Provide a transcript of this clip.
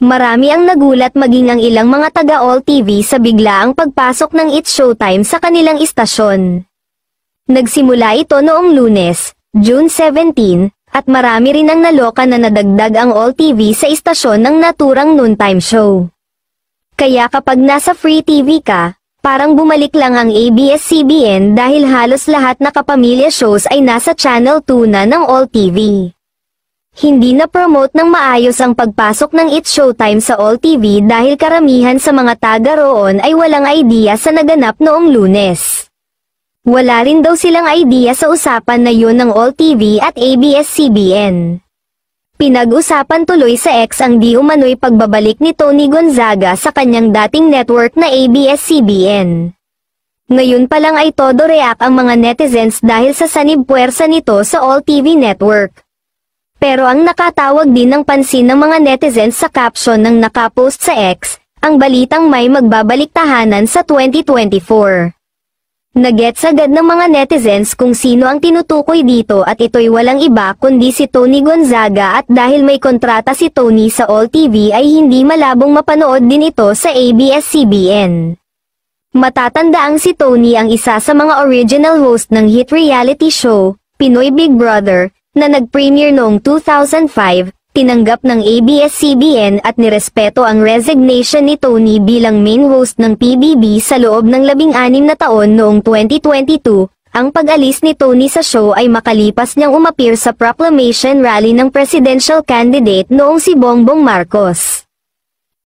Marami ang nagulat maging ang ilang mga taga-all TV sa biglaang pagpasok ng It's Showtime sa kanilang istasyon. Nagsimula ito noong lunes, June 17, at marami rin ang naloka na nadagdag ang all TV sa istasyon ng naturang noontime show. Kaya kapag nasa free TV ka, parang bumalik lang ang ABS-CBN dahil halos lahat na kapamilya shows ay nasa Channel 2 na ng all TV. Hindi na-promote ng maayos ang pagpasok ng It's Showtime sa All TV dahil karamihan sa mga taga roon ay walang idea sa naganap noong lunes. Wala rin daw silang idea sa usapan na yun ng All TV at ABS-CBN. Pinag-usapan tuloy sa X ang di umano'y pagbabalik ni Tony Gonzaga sa kanyang dating network na ABS-CBN. Ngayon pa lang ay todo react ang mga netizens dahil sa sanib puwersa nito sa All TV Network. Pero ang nakatawag din ng pansin ng mga netizens sa caption ng nakapost sa X, ang balitang may magbabalik sa 2024. Nagets agad ng mga netizens kung sino ang tinutukoy dito at ito'y walang iba kundi si Tony Gonzaga at dahil may kontrata si Tony sa All TV ay hindi malabong mapanood din ito sa ABS-CBN. Matatandaang si Tony ang isa sa mga original host ng hit reality show, Pinoy Big Brother, na nag-premiere noong 2005, tinanggap ng ABS-CBN at nirespeto ang resignation ni Tony bilang main host ng PBB sa loob ng labing-anim na taon noong 2022. Ang pag-alis ni Tony sa show ay makalipas niyang umapir sa proclamation rally ng presidential candidate noong si Bongbong Marcos.